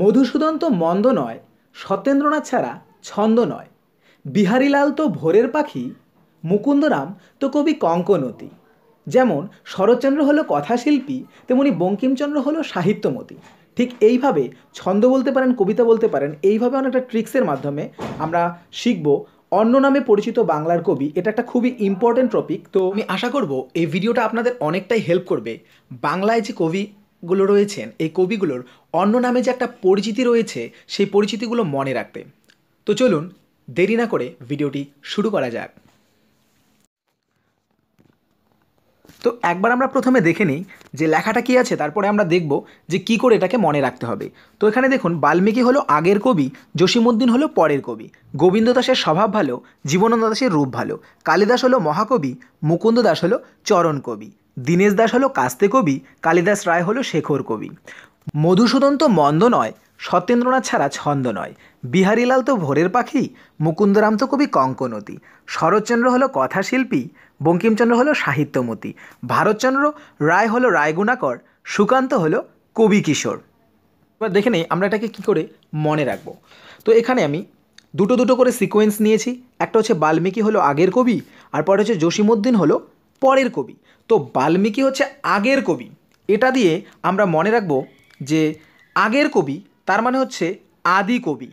মধুসূদন তো মন্দ নয় সত্যেন্দ্রনাথ ছাড়া ছন্দ নয় বিহারীলাল তো ভোরের পাখি মুকুন্দরাম তো কবি কঙ্কনতি যেমন শরৎচন্দ্র হলো কথাশিল্পী তেমনি বঙ্কিমচন্দ্র হলো সাহিত্যমতী ঠিক এইভাবে ছন্দ বলতে পারেন কবিতা বলতে পারেন এইভাবে অনেকটা ট্রিক্সের মাধ্যমে আমরা শিখব অন্য নামে পরিচিত বাংলার কবি এটা একটা খুবই ইম্পর্ট্যান্ট টপিক তো আমি আশা করব এই ভিডিওটা আপনাদের অনেকটাই হেল্প করবে বাংলায় যে কবি গুলো রয়েছেন এই কবিগুলোর অন্য নামে যে একটা পরিচিতি রয়েছে সেই পরিচিতিগুলো মনে রাখতে তো চলুন দেরি না করে ভিডিওটি শুরু করা যাক তো একবার আমরা প্রথমে দেখে নিই যে লেখাটা কী আছে তারপরে আমরা দেখব যে কি করে এটাকে মনে রাখতে হবে তো এখানে দেখুন বাল্মীকি হলো আগের কবি জসিমুদ্দিন হলো পরের কবি গোবিন্দ দাসের স্বভাব ভালো জীবনন্দ দাসের রূপ ভালো কালিদাস হলো মহাকবি মুকুন্দ দাস হলো চরণ কবি দীনেশ দাস হলো কাস্তে কবি কালিদাস রায় হলো শেখর কবি মধুসূদন তো মন্দ নয় সত্যেন্দ্রনাথ ছাড়া ছন্দ নয় বিহারীলাল তো ভোরের পাখি মুকুন্দরাম তো কবি কঙ্কনতি শরৎচন্দ্র হলো কথাশিল্পী বঙ্কিমচন্দ্র হলো সাহিত্যমতি ভারতচন্দ্র রায় হলো রায়গুণাকর সুকান্ত হলো কবি কিশোর এবার দেখে নেই আমরা এটাকে কী করে মনে রাখবো তো এখানে আমি দুটো দুটো করে সিকোয়েন্স নিয়েছি একটা হচ্ছে বাল্মীকি হলো আগের কবি আর পরে হচ্ছে জসিমুদ্দিন হলো পরের কবি তো বাল্মীকি হচ্ছে আগের কবি এটা দিয়ে আমরা মনে রাখব যে আগের কবি তার মানে হচ্ছে আদি কবি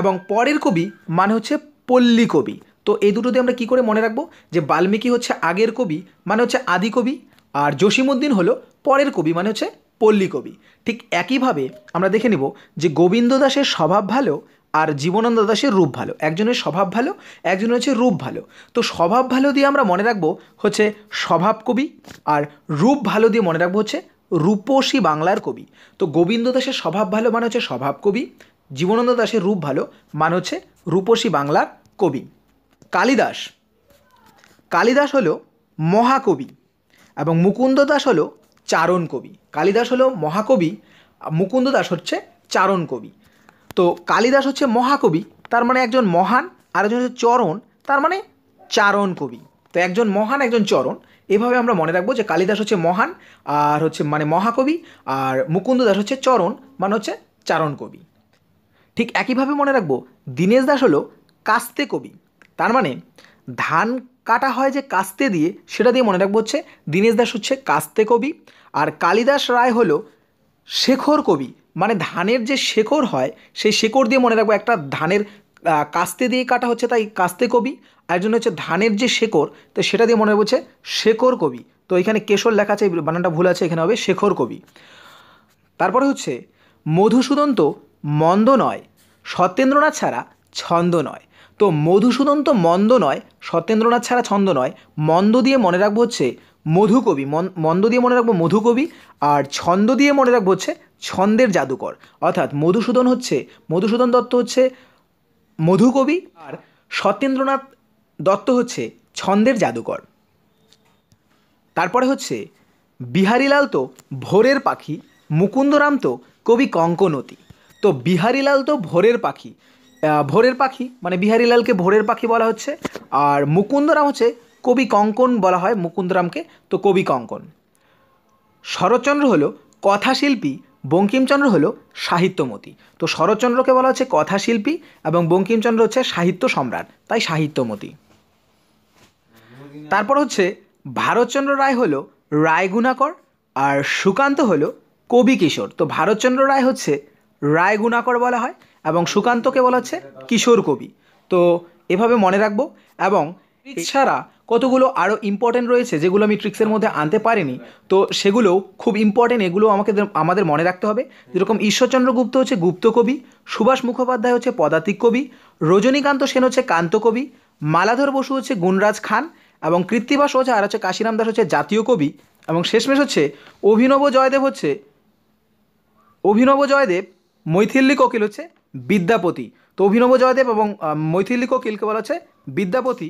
এবং পরের কবি মানে হচ্ছে পল্লী কবি তো এই দুটো দিয়ে আমরা কী করে মনে রাখবো যে বাল্মীকি হচ্ছে আগের কবি মানে হচ্ছে আদি কবি আর জসীমুদ্দিন হলো পরের কবি মানে হচ্ছে পল্লী কবি ঠিক একইভাবে আমরা দেখে নেব যে গোবিন্দ দাসের স্বভাব ভালো আর জীবনানন্দ দাসের রূপ ভালো একজনের স্বভাব ভালো একজনের হচ্ছে রূপ ভালো তো স্বভাব ভালো দিয়ে আমরা মনে রাখবো হচ্ছে স্বভাব কবি আর রূপ ভালো দিয়ে মনে রাখবো হচ্ছে রূপসী বাংলার কবি তো গোবিন্দ দাসের স্বভাব ভালো মানে হচ্ছে স্বভাব কবি জীবনানন্দ দাসের রূপ ভালো মানে হচ্ছে রূপসী বাংলার কবি কালিদাস কালিদাস হলো মহাকবি এবং মুকুন্দ দাস হলো চারণ কবি কালিদাস হলো মহাকবি মুকুন্দ দাস হচ্ছে চারণ কবি তো কালিদাস হচ্ছে মহাকবি তার মানে একজন মহান আর একজন হচ্ছে চরণ তার মানে চারণ কবি তো একজন মহান একজন চরণ এভাবে আমরা মনে রাখবো যে কালিদাস হচ্ছে মহান আর হচ্ছে মানে মহাকবি আর মুকুন্দ দাস হচ্ছে চরণ মানে হচ্ছে চারণ কবি ঠিক একইভাবে মনে রাখবো দীনেশ দাস হলো কাস্তে কবি তার মানে ধান কাটা হয় যে কাস্তে দিয়ে সেটা দিয়ে মনে রাখবো হচ্ছে দীনেশ দাস হচ্ছে কাস্তে কবি আর কালিদাস রায় হলো শেখর কবি মানে ধানের যে শেকড় হয় সেই শেকড় দিয়ে মনে রাখবো একটা ধানের কাস্তে দিয়ে কাটা হচ্ছে তাই কাস্তে কবি আর জন্য হচ্ছে ধানের যে শেকড় তো সেটা দিয়ে মনে হচ্ছে শেকড় কবি তো এখানে কেশর লেখা আছে বানানটা ভুল আছে এখানে হবে শেখর কবি তারপরে হচ্ছে মধুসূদন তো মন্দ নয় সত্যেন্দ্রনাথ ছাড়া ছন্দ নয় তো মধুসূদন তো মন্দ নয় সত্যেন্দ্রনাথ ছাড়া ছন্দ নয় মন্দ দিয়ে মনে রাখবো হচ্ছে মধুকবি মন্দ দিয়ে মনে রাখবো মধুকবি আর ছন্দ দিয়ে মনে রাখবো হচ্ছে ছন্দের জাদুকর অর্থাৎ মধুসূদন হচ্ছে মধুসূদন দত্ত হচ্ছে মধুকবি আর সত্যেন্দ্রনাথ দত্ত হচ্ছে ছন্দের জাদুকর তারপরে হচ্ছে বিহারীলাল তো ভোরের পাখি মুকুন্দরাম তো কবি কঙ্কনতি তো বিহারীলাল তো ভোরের পাখি ভোরের পাখি মানে বিহারীলালকে ভোরের পাখি বলা হচ্ছে আর মুকুন্দরাম হচ্ছে কবি কঙ্কন বলা হয় মুকুন্দরামকে তো কবি কঙ্কন শরৎচন্দ্র হলো কথাশিল্পী বঙ্কিমচন্দ্র হলো সাহিত্যমতী তো শরৎচন্দ্রকে বলা হচ্ছে কথাশিল্পী এবং বঙ্কিমচন্দ্র হচ্ছে সাহিত্য সম্রাট তাই সাহিত্যমতী তারপর হচ্ছে ভারতচন্দ্র রায় হলো রায়গুণাকর আর সুকান্ত হলো কবি কিশোর তো ভারতচন্দ্র রায় হচ্ছে রায়গুণাকর বলা হয় এবং সুকান্তকে বলা হচ্ছে কিশোর কবি তো এভাবে মনে রাখবো এবং এছাড়া কতগুলো আরও ইম্পর্টেন্ট রয়েছে যেগুলো আমি ট্রিক্সের মধ্যে আনতে পারিনি তো সেগুলো খুব ইম্পর্টেন্ট এগুলো আমাকে আমাদের মনে রাখতে হবে যেরকম ঈশ্বরচন্দ্র গুপ্ত হচ্ছে গুপ্ত কবি সুভাষ মুখোপাধ্যায় হচ্ছে পদাতিক কবি রজনীকান্ত সেন হচ্ছে কান্ত কবি মালাধর বসু হচ্ছে গুণরাজ খান এবং কৃত্তিবাস ওঝা আর হচ্ছে কাশিরাম দাস হচ্ছে জাতীয় কবি এবং শেষমেশ হচ্ছে অভিনব জয়দেব হচ্ছে অভিনব জয়দেব মৈথিল্লি কোকিল হচ্ছে বিদ্যাপতি তো অভিনব জয়দেব এবং মৈথিল্লি কোকিলকে বলা হচ্ছে বিদ্যাপতি